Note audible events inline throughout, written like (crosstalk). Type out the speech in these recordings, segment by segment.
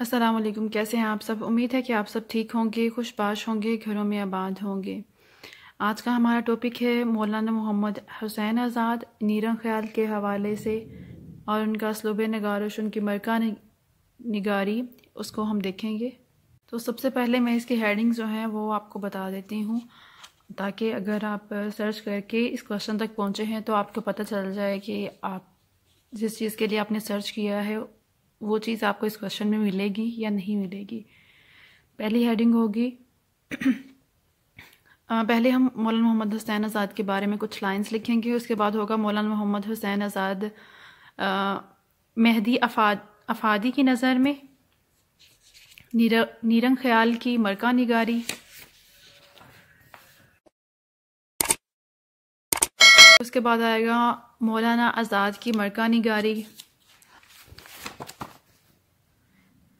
असलम कैसे हैं आप सब उम्मीद है कि आप सब ठीक होंगे खुशबाश होंगे घरों में आबाद होंगे आज का हमारा टॉपिक है मौलाना मोहम्मद हुसैन आज़ाद नीरम ख्याल के हवाले से और उनका स्लोब नगारश उनकी मरका निगारी उसको हम देखेंगे तो सबसे पहले मैं इसकी हेडिंग जो हैं वो आपको बता देती हूँ ताकि अगर आप सर्च करके इस क्वेश्चन तक पहुँचे हैं तो आपको पता चल जाए कि आप जिस चीज़ के लिए आपने सर्च किया है वो चीज़ आपको इस क्वेश्चन में मिलेगी या नहीं मिलेगी पहली हेडिंग होगी (clears throat) पहले हम मौलाना मोहम्मद हुसैन आज़ाद के बारे में कुछ लाइंस लिखेंगे उसके बाद होगा मौलाना मोहम्मद हुसैन आज़ाद मेहदी अफाद अफादी की नज़र में नीर, नीरंग ख्याल की मरका निगारी उसके बाद आएगा मौलाना आज़ाद की मरका निगारी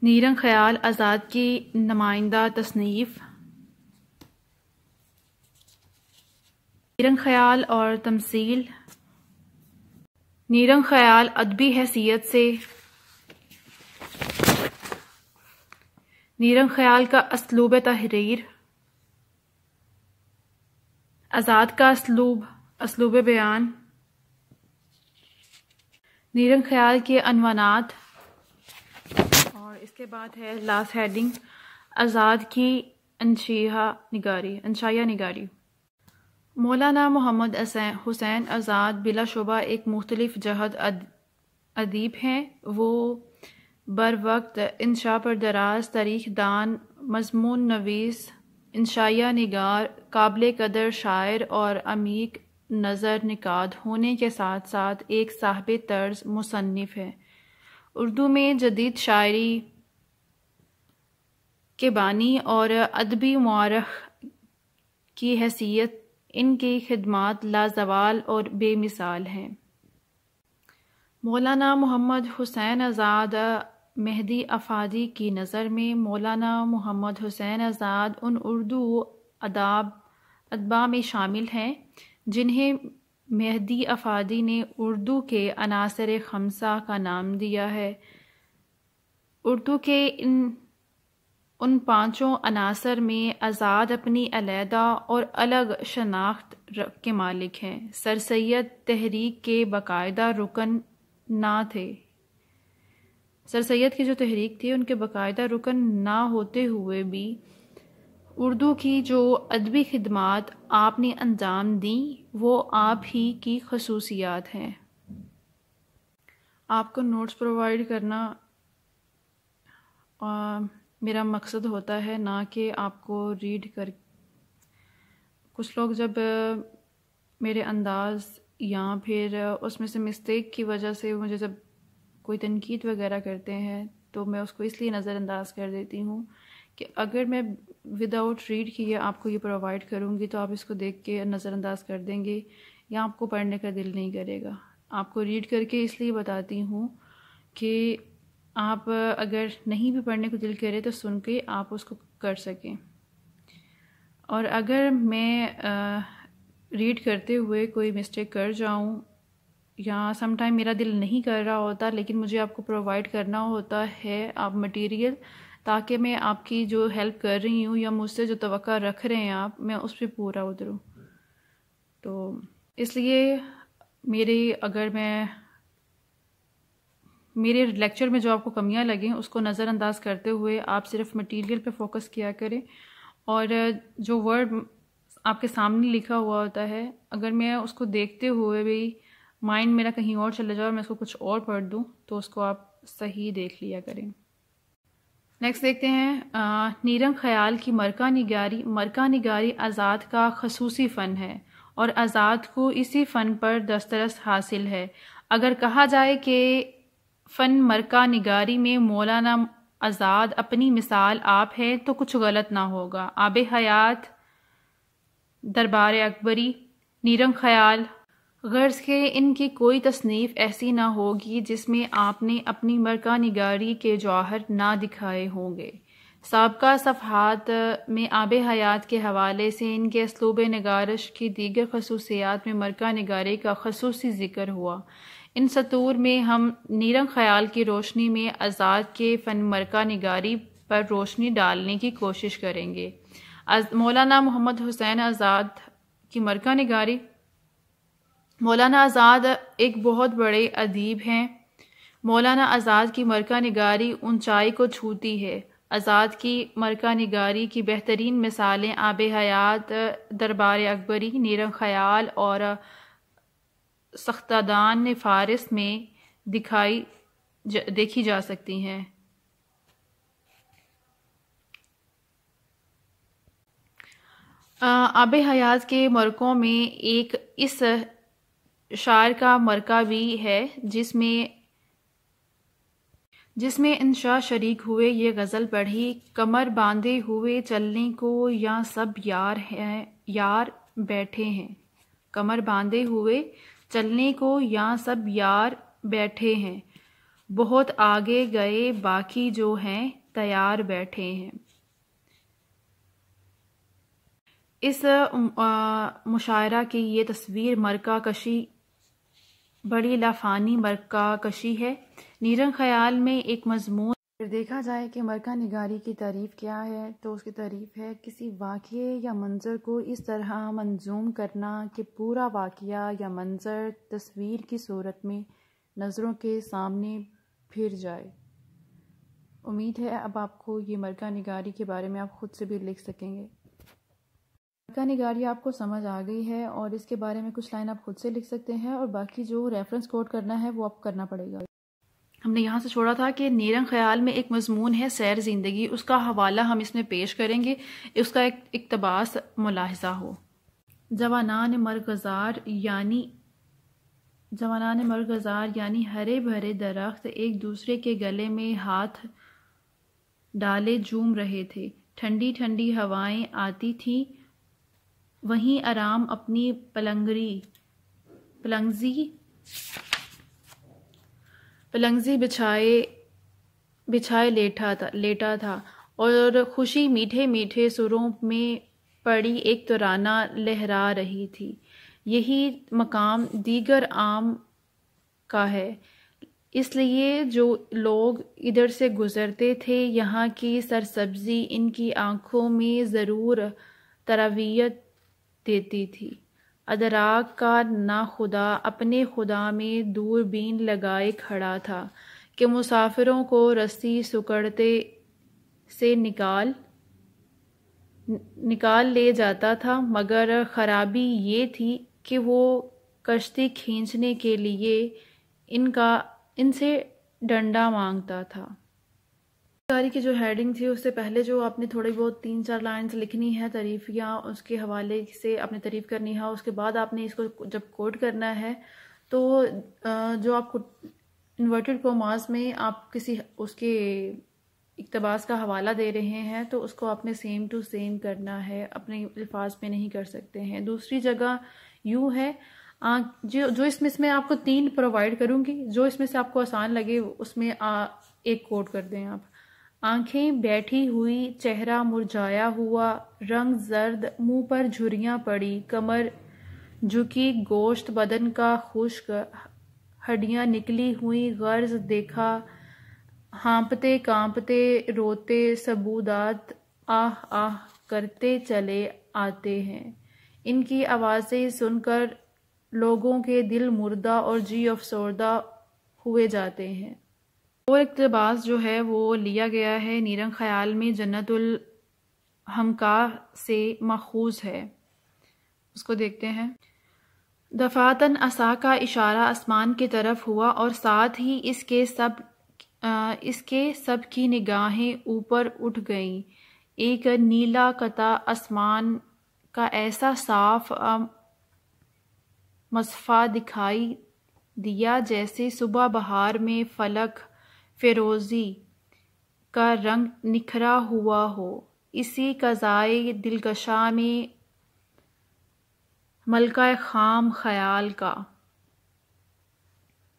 नीरंग ख्याल आज़ाद की नुमाइंदा तसनीफ़ नीरंग ख्याल और तमसील नीरंग ख्याल अदबी हैसियत से नीरंग ख्याल का असलूब तहरीर आज़ाद का असलूब असलूब बयान नीरंग ख्याल के अनवानात इसके बाद है लास्ट हेडिंग आज़ाद की अनशिया निगारी अनशाया निगारी मौलाना मोहम्मद हुसैन आज़ाद बिला शुबा एक मुख्तलिफ जहद अदीब हैं वो बर वक्त इंशा पर दराज तारीख दान मजमून नवीस इंशाया निगार काबिल कदर शायर और अमीक नज़र निकाद होने के साथ साथ एक साहब तर्ज मुसनफ़ है उर्दू में जदीद शायरी के बानी और अदबी मारख की हैसियत इनकी खदमात लाजवाल और बेमिसाल हैं मौलाना मोहम्मद हुसैन आज़ाद मेहदी अफादी की नज़र में मौलाना मोहम्मद हुसैन आज़ाद उन उर्दू अदाब अदबा में शामिल हैं जिन्हें मेहदी अफादी ने उर्दू के अनासर खमसा का नाम दिया है उर्दू के इन उन पाँचों अनासर में आज़ाद अपनी अलहदा और अलग शनाख्त के मालिक हैं सर सैद तहरीक के बाकायदा रुकन ना थे सर सैद की जो तहरीक थी उनके बाकायदा रुकन ना होते हुए भी उर्दू की जो अदबी खदमात आपने अंजाम दी वो आप ही की खसूसियात हैं आपको नोट्स प्रोवाइड करना आ, मेरा मकसद होता है ना कि आपको रीड कर कुछ लोग जब मेरे अंदाज या फिर उसमें से मिस्टेक की वजह से मुझे जब कोई तनकीद वगैरह करते हैं तो मैं उसको इसलिए नज़रअंदाज कर देती हूँ कि अगर मैं विदाउट रीड किए आपको ये प्रोवाइड करूँगी तो आप इसको देख के नज़रअंदाज कर देंगे या आपको पढ़ने का दिल नहीं करेगा आपको रीड करके इसलिए बताती हूँ कि आप अगर नहीं भी पढ़ने को दिल करे तो सुन के आप उसको कर सकें और अगर मैं रीड करते हुए कोई मिस्टेक कर जाऊं या समटाइम मेरा दिल नहीं कर रहा होता लेकिन मुझे आपको प्रोवाइड करना होता है आप मटेरियल ताकि मैं आपकी जो हेल्प कर रही हूँ या मुझसे जो तो रख रहे हैं आप मैं उस पर पूरा उतरूँ तो इसलिए मेरे अगर मैं मेरे लेक्चर में जो आपको कमियां लगें उसको नज़रअंदाज करते हुए आप सिर्फ मटेरियल पे फोकस किया करें और जो वर्ड आपके सामने लिखा हुआ होता है अगर मैं उसको देखते हुए भी माइंड मेरा कहीं और चला जाए और मैं उसको कुछ और पढ़ दूँ तो उसको आप सही देख लिया करें नेक्स्ट देखते हैं नीरंग ख्याल की मरका निगारी मरका निगारी आज़ाद का खसूसी फ़न है और आज़ाद को इसी फ़न पर दस्तरस हासिल है अगर कहा जाए कि फ़न मरका निगारी में मौलाना आज़ाद अपनी मिसाल आप है तो कुछ गलत ना होगा आब हयात दरबार अकबरी नीरंग ख्याल गर्ज के इनकी कोई तसनीफ़ ऐसी ना होगी जिसमें आपने अपनी मरका निगारी के जौहर ना दिखाए होंगे सबका सफहत में आब हयात के हवाले से इनके इसलूब नगारश की दीगर खसूसियात में मरका नगारी का खसूसी ज़िक्र हुआ इन सतूर में हम नीरंग ख्याल की रोशनी में आज़ाद के फन मरका निगारी पर रोशनी डालने की कोशिश करेंगे मौलाना मोहम्मद हुसैन आज़ाद की मरका निगारी मौलाना आज़ाद एक बहुत बड़े अदीब हैं मौलाना आज़ाद की मरका निगारी ऊंचाई को छूती है आज़ाद की मरका निगारी की बेहतरीन मिसालें आब हयात दरबार अकबरी नीरंग ख्याल और सख्तादान फारिस में दिखाई ज, देखी जा सकती हैं आब हयात के मरकों में एक इस शार का मरका भी है जिसमें जिसमें इंशा शरीक हुए ये गज़ल पढ़ी कमर बांधे हुए चलने को या सब यार हैं यार बैठे हैं कमर बांधे हुए चलने को यहाँ सब यार बैठे हैं बहुत आगे गए बाकी जो हैं तैयार बैठे हैं इस मुशायरा की ये तस्वीर मरका कशी बड़ी लाफानी मरका कशी है नीरंग ख्याल में एक मजमून फिर देखा जाए कि मरका निगारी की तारीफ क्या है तो उसकी तारीफ है किसी वाक़ या मंज़र को इस तरह मंजूम करना कि पूरा वाक़ या मंज़र तस्वीर की सूरत में नज़रों के सामने फिर जाए उम्मीद है अब आपको ये मरका निगारी के बारे में आप ख़ुद से भी लिख सकेंगे मरका निगारी आपको समझ आ गई है और इसके बारे में कुछ लाइन आप खुद से लिख सकते हैं और बाकी जो रेफरेंस कोड करना है वो आप करना पड़ेगा हमने यहाँ से छोड़ा था कि नीरंग ख्याल में एक मजमून है सैर ज़िंदगी उसका हवाला हम इसमें पेश करेंगे उसका एक इकतबास मुलाहजा हो जवानान मरगजार यानी जवानान मरगजार यानी हरे भरे दरख्त एक दूसरे के गले में हाथ डाले झूम रहे थे ठंडी ठंडी हवाएं आती थीं वहीं आराम अपनी पलंगरी पलंगजी पलंगजी बिछाए बिछाए लेटा था लेटा था और खुशी मीठे मीठे सुरों में पड़ी एक तुराना लहरा रही थी यही मकाम दीगर आम का है इसलिए जो लोग इधर से गुज़रते थे यहाँ की सरसब्जी इनकी आँखों में ज़रूर तरवियत देती थी अदराक का ना खुदा अपने खुदा में दूरबीन लगाए खड़ा था कि मुसाफिरों को रस्सी सुकड़ते से निकाल निकाल ले जाता था मगर खराबी ये थी कि वो कश्ती खींचने के लिए इनका इनसे डंडा मांगता था शायरी की जो हेडिंग थी उससे पहले जो आपने थोड़ी बहुत तीन चार लाइंस लिखनी है तारीफ या उसके हवाले से आपने तारीफ करनी है उसके बाद आपने इसको जब कोट करना है तो जो आपको इन्वर्टेड कोमास में आप किसी उसके इकतबास का हवाला दे रहे हैं तो उसको आपने सेम टू सेम करना है अपने अल्फाज में नहीं कर सकते हैं दूसरी जगह यू है आ, जो जो इसमें से मैं आपको तीन प्रोवाइड करूंगी जो इसमें से आपको आसान लगे उसमें आ, एक कोट कर दें आप आंखें बैठी हुई चेहरा मुरझाया हुआ रंग जर्द मुंह पर झुरियां पड़ी कमर झुकी गोश्त बदन का खुश्क हड्डियां निकली हुई गर्ज देखा हाँपते कांपते रोते सबूदात आह आह करते चले आते हैं इनकी आवाज़ें सुनकर लोगों के दिल मुर्दा और जी अफसरदा हुए जाते हैं वो इकतबास जो है वो लिया गया है नीरंग ख्याल में जन्नतुल हमका से मखूज है उसको देखते हैं दफातन असा का इशारा आसमान की तरफ हुआ और साथ ही इसके सब आ, इसके सब की निगाहें ऊपर उठ गईं एक नीला कता आसमान का ऐसा साफ मसफा दिखाई दिया जैसे सुबह बहार में फलक फ़िरोज़ी का रंग निखरा हुआ हो इसी कज़ाए दिलकशा में मलका खाम ख्याल का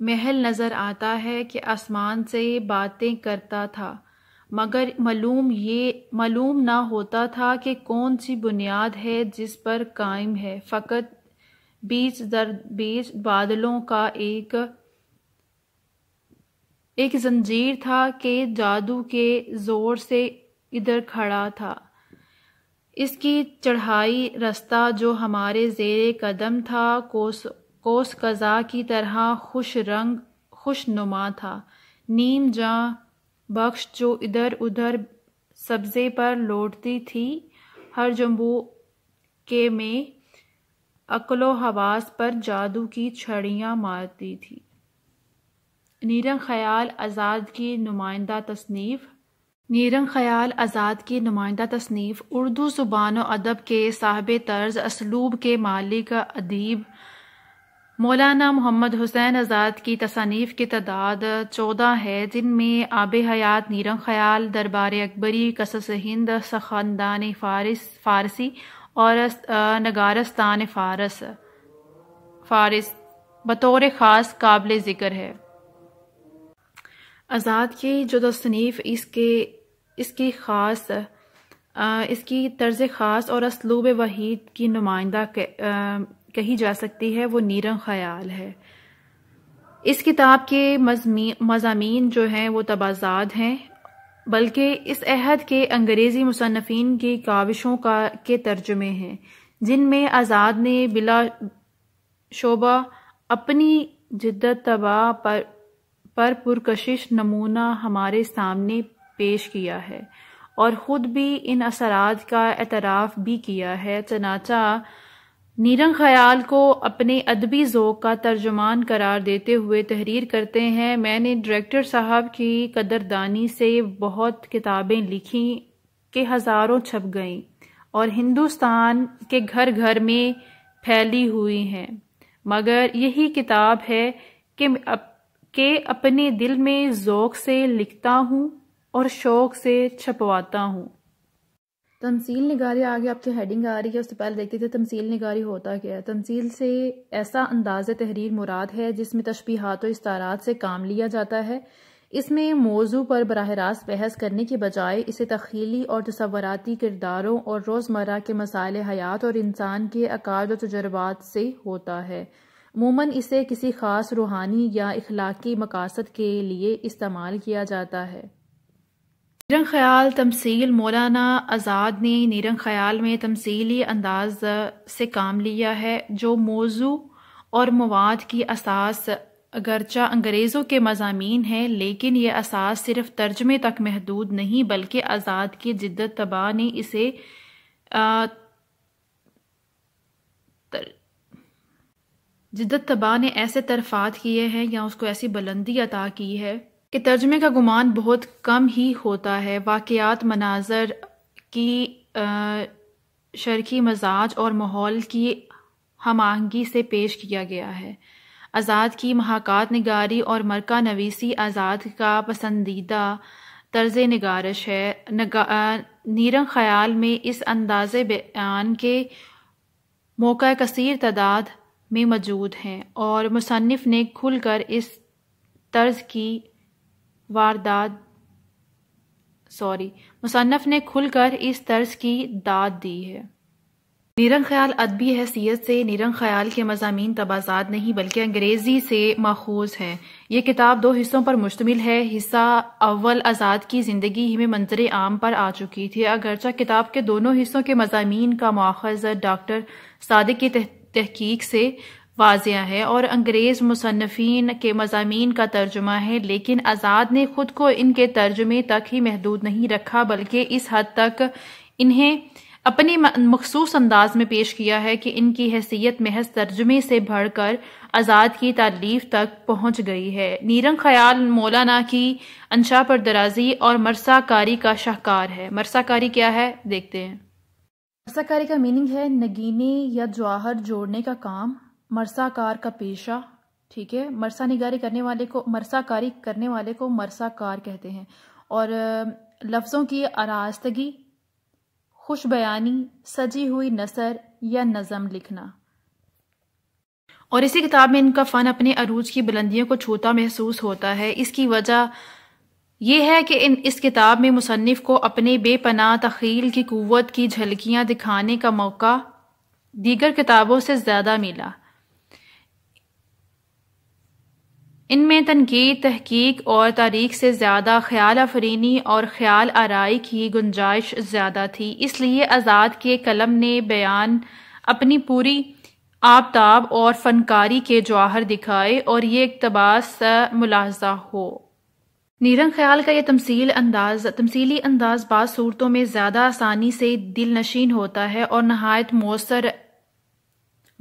महल नज़र आता है कि आसमान से बातें करता था मगर मालूम ये मालूम ना होता था कि कौन सी बुनियाद है जिस पर कायम है फ़कत बीच दर बीच बादलों का एक एक जंजीर था कि जादू के जोर से इधर खड़ा था इसकी चढ़ाई रास्ता जो हमारे जेर कदम था कोस कोस कज़ा की तरह खुश रंग खुश नुमा था नीम जहाँ बख्श जो इधर उधर सब्ज़े पर लौटती थी हर जम्बू के में अकलो हवास पर जादू की छड़ियाँ मारती थी नीरंग ख्याल आज़ाद की नुमाइंदा तसनीफ़ नीरंग ख्याल आज़ाद की नुमाइंदा तसनीफ़ उर्दू ज़ुबान अदब के साहब तर्ज असलूब के मालिक अदीब मौलाना मोहम्मद हुसैन आज़ाद की तसानीफ़ की तादाद चौदह है जिनमें आब हयात नीरंग ख्याल दरबार अकबरी कसस हिंद सखानदान फारस फारसी और नगारस्तान फारस फारस बतौर ख़ास काबिल ज़िक्र है आज़ाद की जो तसनीफ़ इसके इसकी ख़ास इसकी तर्ज ख़ास और असलूब वहीद की नुमाइंदा कही जा सकती है वो नीरम ख्याल है इस किताब के मजामी जो हैं वो तबाजाद हैं बल्कि इस अहद के अंग्रेज़ी मुसनफिन की काविशों का के तर्जमे हैं जिनमें आज़ाद ने बिला शोबा अपनी जिद्दत तबाह पर पर पुरकशिश नमूना हमारे सामने पेश किया है और ख़ुद भी इन असरात का एतराफ़ भी किया है चनाचा नीरंग ख्याल को अपने अदबी जोक का तर्जुमान करार देते हुए तहरीर करते हैं मैंने डायरेक्टर साहब की कदरदानी से बहुत किताबें लिखी के हज़ारों छप गईं और हिंदुस्तान के घर घर में फैली हुई हैं मगर यही किताब है कि के अपने दिल में ज़ोक से लिखता हूँ और शौक से छपवाता हूँ तमसील निगारी आगे आपकी हेडिंग आ रही है उससे पहले देखते थे तमसील निगारी होता क्या है तमसील से ऐसा अंदाज तहरीर मुराद है जिसमें तशबीहात और इस्तारात से काम लिया जाता है इसमें मौजू पर बरह रास्त बहस करने के बजाय इसे तखीली और तस्वराती किरदारों और रोज़मर्रा के मसाइल हयात और इंसान के अकाद और तजर्बात से होता है अमूमन इसे किसी ख़ास रूहानी या इखलाकी मकासद के लिए इस्तेमाल किया जाता है निरंग ख्याल तमसील मौलाना आज़ाद ने निरंग ख्याल में तमसीली अंदाज से काम लिया है जो मौजू और मवाद की असास अगरचा अंग्रेज़ों के मजामी हैं लेकिन ये असास सिर्फ तर्जमे तक महदूद नहीं बल्कि आज़ाद की जिद्दत तबाह ने इसे जिद्दत तबाह ने ऐसे तरफात किए हैं या उसको ऐसी बुलंदी अता की है कि तर्जमे का गुमान बहुत कम ही होता है वाकयात मनाजर की शर्की मजाज और माहौल की हम आहंगी से पेश किया गया है आज़ाद की महाकात निगारी और मरका नवीसी आज़ाद का पसंदीदा तर्ज नगारश है नगा, नीरंग ख्याल में इस अंदाज़ बयान के मौका कसर तादाद में मौजूद हैं और मुसनफ़ ने खुलकर इस तर्ज की वारदात सॉरी मुसनफ़ ने खुलकर इस तर्ज की दाद दी है निरंग ख्याल अदबी हैसियत से निरंग ख्याल के मजामी तबाजात नहीं बल्कि अंग्रेज़ी से माखूज है ये किताब दो हिस्सों पर मुश्तमिल है हिस्सा अव्वल आज़ाद की ज़िंदगी में मंजर आम पर आ चुकी थी अगरचा किताब के दोनों हिस्सों के मजामी का मौखज डॉक्टर सादिक की तहत तहकीक से वाजिया है और अंग्रेज़ मुसनफिन के मजामी का तर्जुमा है लेकिन आज़ाद ने ख़ुद को इनके तर्जुमे तक ही महदूद नहीं रखा बल्कि इस हद तक इन्हें अपने मखसूस अंदाज में पेश किया है कि इनकी हैसियत महज तर्जुमे से बढ़कर आज़ाद की तारीफ तक पहुंच गई है नीरंग ख्याल मौलाना की अनशा पर दराजी और मरसाकारी का शाहकार है मरसाकारी क्या है देखते हैं मरसाकारी का मीनिंग है नगीने या जवाहर जोड़ने का काम मरसाकार का पेशा ठीक है मरसा निगारी करने वाले को मरसाकारी करने वाले को मरसाकार कहते हैं और लफ्ज़ों की आरास्तगी खुश बयानी सजी हुई नसर या नज़म लिखना और इसी किताब में इनका फ़न अपने अरूज की बुलंदियों को छूता महसूस होता है इसकी वजह ये है कि इन इस किताब में मुसनफ़ को अपने बेपनाह तखील की क़वत की झलकियाँ दिखाने का मौका दीगर किताबों से ज़्यादा मिला इनमें तनकीद तहकीक और तारीख से ज़्यादा ख्याल आफरीनी और ख्याल आरई की गुंजाइश ज़्यादा थी इसलिए आज़ाद के कलम ने बयान अपनी पूरी आबताब और फनकारी के जवाहर दिखाए और ये इकतबास मुलाजा हो नीरंग ख्याल का ये तमसील अंदाज तमसीली अंदाज बाद सूरतों में ज़्यादा आसानी से दिल नशीन होता है और नहायत मौसर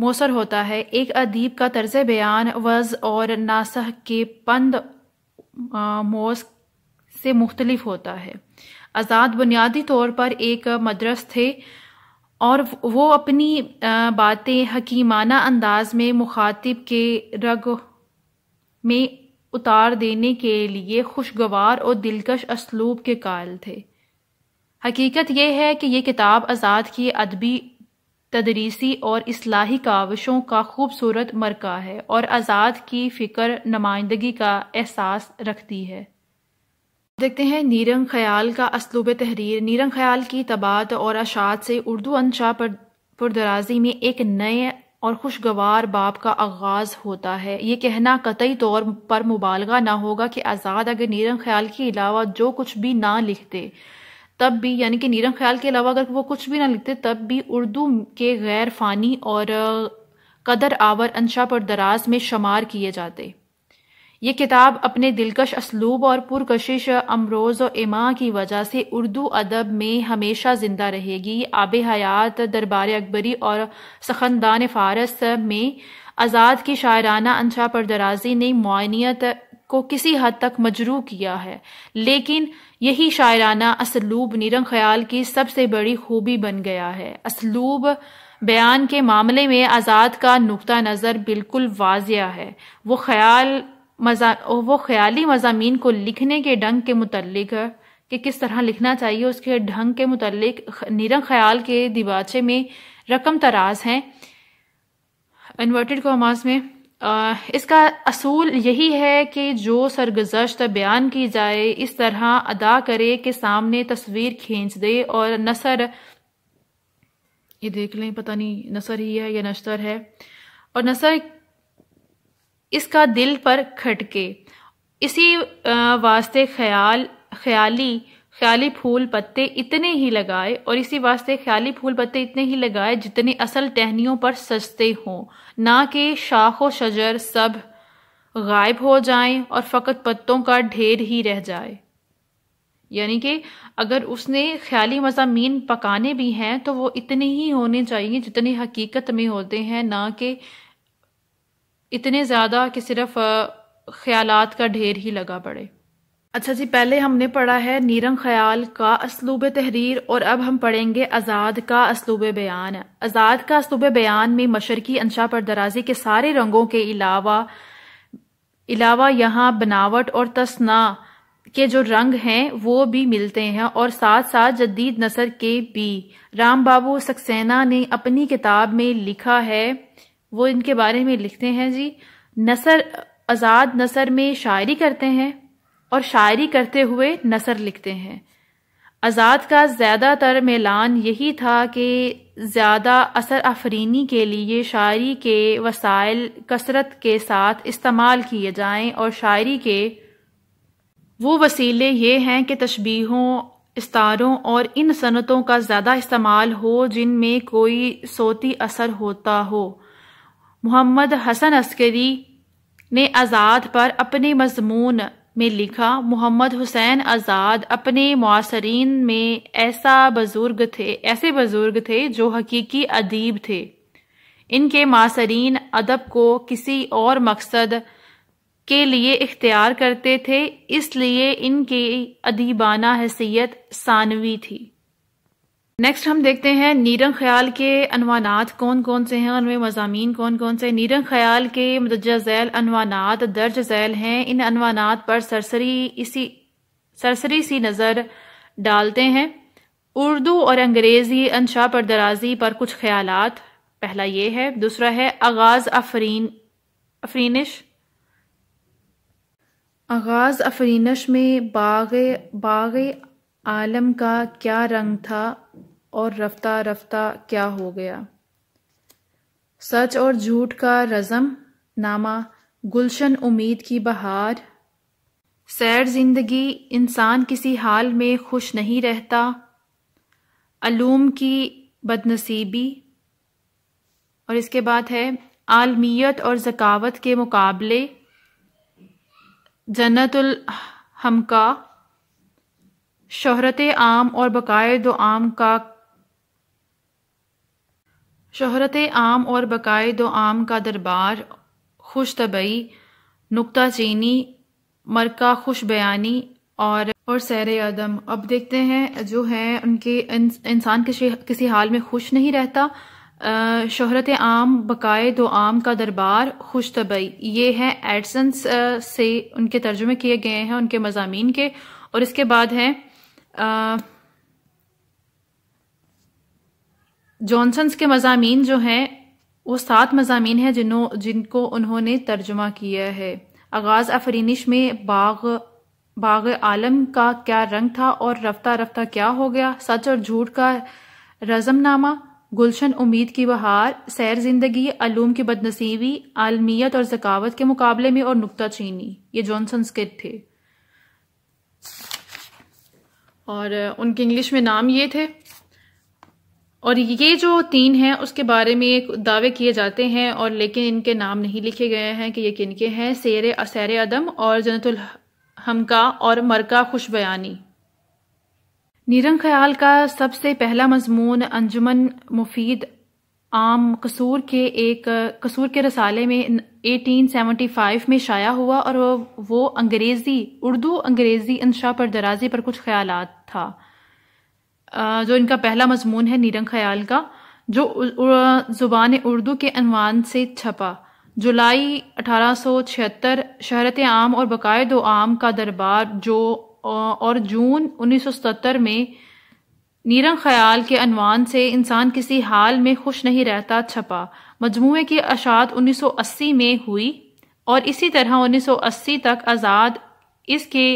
मौसर होता है एक अदीब का तर्ज बयान वज़ और नासह के पंद मोस से मुख्तलिफ होता है आज़ाद बुनियादी तौर पर एक मदरस थे और वो अपनी बातें हकीमाना अंदाज में मुखातिब के रग में उतार देने के लिए खुशगवार और दिलकश असलूब के कायल थे हकीकत यह है कि यह किताब आज़ाद की अदबी तदरीसी और असलाही काविशों का खूबसूरत मरका है और आज़ाद की फ़िक्र नुमाइंदगी का एहसास रखती है देखते हैं नीरंग ख्याल का असलूब तहरीर नीरंग ख्याल की तबात और अशात से उर्दू अनशा पर पुरदराजी में एक नए और खुशगवार बाप का आगाज़ होता है ये कहना कतई तौर पर मुबालगा ना होगा कि आज़ाद अगर नीरम ख्याल के अलावा जो कुछ भी ना लिखते तब भी यानी कि नीरम ख्याल के अलावा अगर वो कुछ भी ना लिखते तब भी उर्दू के गैर फ़ानी और कदर आवर अनशा पर दराज में शुमार किए जाते ये किताब अपने दिलकश असलूब और पुरकशिश अमरोज़ और इमाँ की वजह से उर्दू अदब में हमेशा ज़िंदा रहेगी आब हयात दरबार अकबरी और सखनदान फ़ारस में आज़ाद की शायराना अनशा पर दराजी ने मायनीत को किसी हद तक मजरू किया है लेकिन यही शायराना असलूब निरंग ख्याल की सबसे बड़ी खूबी बन गया है असलूब बयान के मामले में आज़ाद का नुक़ नज़र बिल्कुल वाजिया है वो ख्याल मजा वो ख्याली मजामी को लिखने के ढंग के मतलब कि किस तरह लिखना चाहिए उसके ढंग के मतलब निरंग ख्याल के दिबाचे में रकम तराज हैं इन्वर्टेड कॉमास में आ, इसका असूल यही है कि जो सरगजश्त बयान की जाए इस तरह अदा करे कि सामने तस्वीर खींच दे और नसर ये देख लें पता नहीं नसर ही है या नश्तर है और नसर इसका दिल पर खटके इसी वास्ते ख्याल ख्याली ख्याली फूल पत्ते इतने ही लगाए और इसी वास्ते ख्याली फूल पत्ते इतने ही लगाए जितने असल टहनियों पर सजते हों ना कि शाख व शजर सब गायब हो जाएं और फ़कत पत्तों का ढेर ही रह जाए यानी कि अगर उसने ख्याली मजामी पकाने भी हैं तो वो इतने ही होने चाहिए जितने हकीकत में होते हैं ना कि इतने ज़्यादा कि सिर्फ ख्याल का ढेर ही लगा पड़े अच्छा जी पहले हमने पढ़ा है नीरम ख्याल का इसलूब तहरीर और अब हम पढ़ेंगे आज़ाद का इसलूब बयान आज़ाद का इसलूब बयान में मशरकी अनशा पर दराजी के सारे रंगों के अलावा अलावा यहाँ बनावट और तस्ना के जो रंग हैं वो भी मिलते हैं और साथ साथ जदीद नसर के भी राम बाबू सक्सेना ने अपनी किताब में लिखा है वो इनके बारे में लिखते हैं जी नसर आज़ाद नसर में शायरी करते हैं और शायरी करते हुए नसर लिखते हैं आज़ाद का ज़्यादातर मेलान यही था कि ज़्यादा असर आफरीनी के लिए शायरी के वसाइल कसरत के साथ इस्तेमाल किए जाएं और शायरी के वो वसीले ये हैं कि तशबीहों इस्तारों और इन सनतों का ज़्यादा इस्तेमाल हो जिनमें कोई सोती असर होता हो मोहम्मद हसन अस्करी ने आज़ाद पर अपने मजमून में लिखा मोहम्मद हुसैन आज़ाद अपने मुआसरीन में ऐसा बुजुर्ग थे ऐसे बुजुर्ग थे जो हकीकी अदीब थे इनके मासरीन अदब को किसी और मकसद के लिए इख्तियार करते थे इसलिए इनकी अदीबाना हैसियत सानवी थी नेक्स्ट हम देखते हैं नीरंग ख्याल के अनवानात कौन कौन से हैं उनमें मजामी कौन कौन से नीरंग ख्याल के मुदजा झैल अनवानात दर्ज झैल हैं इन अनवानात पर सरसरी इसी सरसरी सी नज़र डालते हैं उर्दू और अंग्रेज़ी अनशा पर दराजी पर कुछ ख्याल पहला ये है दूसरा है आगाज़ अफरीन अफरीनिश आगाज़ अफरीनश में बाग बाग आलम का क्या रंग था और रफ्ता रफ्ता क्या हो गया सच और झूठ का रजम नामा गुलशन उम्मीद की बहार सैर जिंदगी इंसान किसी हाल में खुश नहीं रहता अलूम की बदनसीबी और इसके बाद है आलमियत और ज़कावत के मुकाबले जन्नतुल हमका शहरत आम और बकाए दो आम का शहरत आम और बकाए दो आम का दरबार खुश तबई नुकता चीनी मरका खुश बयानी और और सैर आदम अब देखते हैं जो है उनके इंसान किसी किसी हाल में खुश नहीं रहता शहरत आम बकाए दो आम का दरबार खुश तबई ये हैं एडसन्स से उनके तर्जुमे किए गए हैं उनके मजामी के और इसके बाद हैं जॉनसन्स के मजामी जो हैं वो सात मजामी हैं जिन्हों जिनको उन्होंने तर्जुमा किया है आगाज़ अफरीनिश में बाग बाग आलम का क्या रंग था और रफ्ता रफ्ता क्या हो गया सच और झूठ का रजमनामा गुलशन उम्मीद की बहार सैर जिंदगी आलूम की बदनसीबी आलमियत और जकावत के मुकाबले में और नुकता चीनी ये जॉनसन स्किट थे और उनके इंग्लिश में नाम ये थे और ये जो तीन हैं उसके बारे में दावे किए जाते हैं और लेकिन इनके नाम नहीं लिखे गए हैं कि ये किन के हैं सैर असैर अदम और जनतुल हमका और मरका खुश बयानी निरंग ख्याल का सबसे पहला मजमून अंजुमन मुफीद आम कसूर के एक कसूर के रसाले में 1875 में शाया हुआ और वो अंग्रेज़ी उर्दू अंग्रेज़ी इंशा पर दराजी पर कुछ ख्याल था जो इनका पहला मजमून है नीरंग ख्याल का जो ज़ुबान उर्दू के अनवान से छपा जुलाई अठारह सौ छिहत्तर शहरत आम और बकाए आम का दरबार जो और जून उन्नीस सौ सतर में नीरंग ख्याल के अनवान से इंसान किसी हाल में खुश नहीं रहता छपा मजमू की अशात उन्नीस सौ अस्सी में हुई और इसी तरह उन्नीस सौ अस्सी तक आज़ाद इसके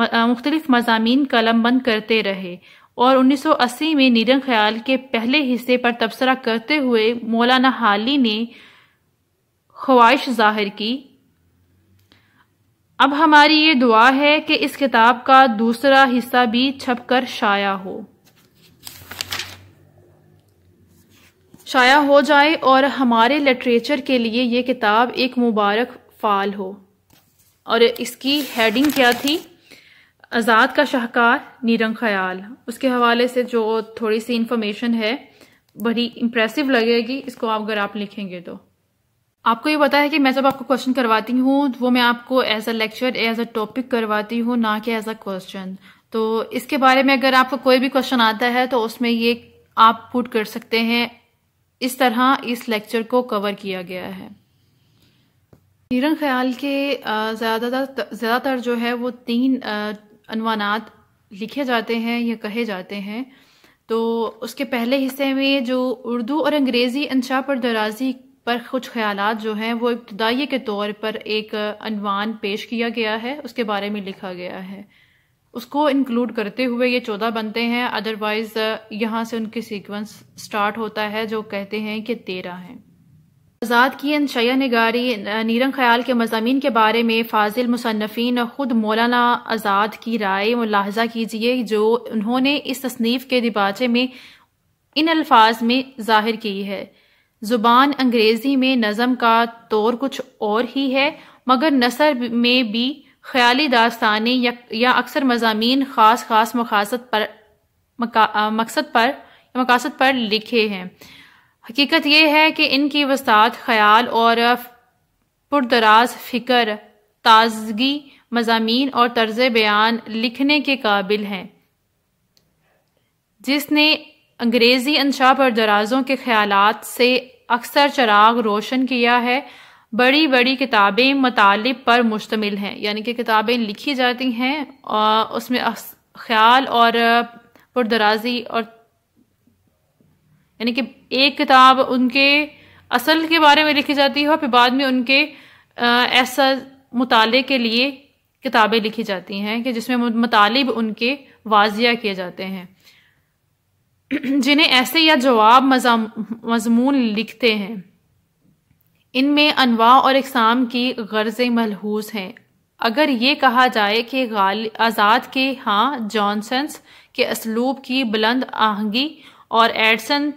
मुख्तलिफ मजामी कलम बंद करते रहे और 1980 में नीरंग ख्याल के पहले हिस्से पर तबसरा करते हुए मौलाना हाली ने ख्वाहिश जाहिर की अब हमारी ये दुआ है कि इस किताब का दूसरा हिस्सा भी छपकर शाया हो शाया हो जाए और हमारे लिटरेचर के लिए ये किताब एक मुबारक फाल हो और इसकी हेडिंग क्या थी आज़ाद का शाहकार नीरंग ख्याल उसके हवाले से जो थोड़ी सी इन्फॉर्मेशन है बड़ी इम्प्रेसिव लगेगी इसको आप अगर आप लिखेंगे तो आपको ये पता है कि मैं जब आपको क्वेश्चन करवाती हूँ वो मैं आपको as a lecture as a topic करवाती हूँ ना कि एज अ क्वेश्चन तो इसके बारे में अगर आपको कोई भी क्वेश्चन आता है तो उसमें ये आप पुट कर सकते हैं इस तरह इस लेक्चर को कवर किया गया है निरंग ख्याल के ज़्यादातर ज़्यादातर जो है वो तीन अनवानात लिखे जाते हैं या कहे जाते हैं तो उसके पहले हिस्से में जो उर्दू और अंग्रेज़ी अनशा पर दराजी पर कुछ ख्याल जो हैं वो इब्तदाई के तौर पर एक अनवान पेश किया गया है उसके बारे में लिखा गया है उसको इंक्लूड करते हुए ये चौदह बनते हैं अदरवाइज़ यहाँ से उनके सीक्वेंस स्टार्ट होता है जो कहते हैं कि तेरह हैं आज़ाद की इन शय नगारी नीरम ख्याल के मजामी के बारे में फाजिल मुसनफिन ख़ुद मौलाना आज़ाद की राय मुलाहजा कीजिए जो उन्होंने इस तसनीफ़ के दिबाचे में इन अल्फाज में ज़ाहिर की है ज़ुबान अंग्रेज़ी में नज़म का तौर कुछ और ही है मगर नसर में भी ख्याली दास्तानी या, या अक्सर मजामी ख़ास ख़ास मकासद पर मकसद पर मकासद पर लिखे हैं हकीकत यह है कि इनकी वसात ख्याल और पुरदराज फ़िक्र ताजगी मजामी और तर्ज बयान लिखने के काबिल हैं जिसने अंग्रेज़ी अनशा पर दराजों के ख्याल से अक्सर चराग रोशन किया है बड़ी बड़ी किताबें मतलब पर मुश्तमिल हैं यानी कि किताबें लिखी जाती हैं उसमें ख्याल और पुरदराजी और यानी कि एक किताब उनके असल के बारे में लिखी जाती है और फिर बाद में उनके ऐसा मुताले के लिए किताबें लिखी जाती हैं कि जिसमें मतालिब उनके वाजिया किए जाते हैं (clears throat) जिन्हें ऐसे या जवाब मजमून लिखते हैं इनमें अनवा और इकसाम की गर्जें मलहूस हैं अगर ये कहा जाए कि आज़ाद के हाँ जॉनसन्स के असलूब की बुलंद आहंगी और एडसन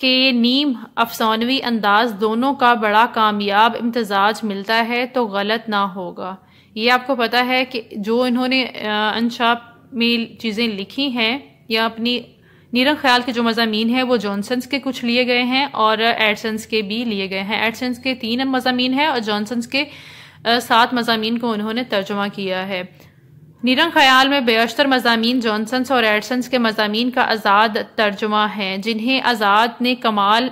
के नीम अफसानवी अंदाज दोनों का बड़ा कामयाब इम्तजाज मिलता है तो गलत ना होगा ये आपको पता है कि जो इन्होंने अनशाप में चीज़ें लिखी हैं या अपनी नीरंग ख्याल के जो मजामी हैं वो जॉनसन्स के कुछ लिए गए हैं और एडसन्स के भी लिए गए हैं एडसन्स के तीन मजामी हैं और जॉनसन्स के सात मजामी को उन्होंने तर्जुमा किया है निरंग ख्याल में बेशतर मजामी जॉनसन्स और एडसन्स के मजामी का आज़ाद तर्जुमा है जिन्हें आज़ाद ने कमाल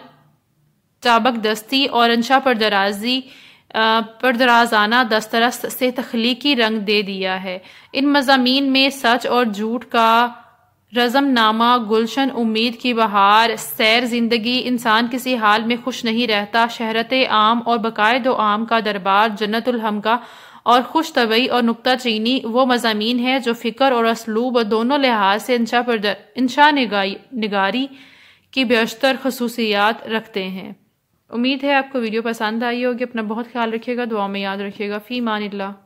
चाबक दस्ती और अनशा पर दराजी पर दराजाना दस्तरस्त से तख्लीकी रंग दे दिया है इन मजामी में सच और झूठ का रजमनामा गुलशन उम्मीद की बहार सैर जिंदगी इंसान किसी हाल में खुश नहीं रहता शहरत आम और बकायद आम का दरबार जन्नतुल का और खुश तबई और नुकता चीनी वो मजामी हैं जो फ़िक्र और असलूब दोनों लिहाज से इंशा पर इंशा की बेशतर खसूसियात रखते हैं उम्मीद है आपको वीडियो पसंद आई होगी अपना बहुत ख्याल रखिएगा दुआ में याद रखिएगा फ़ी मान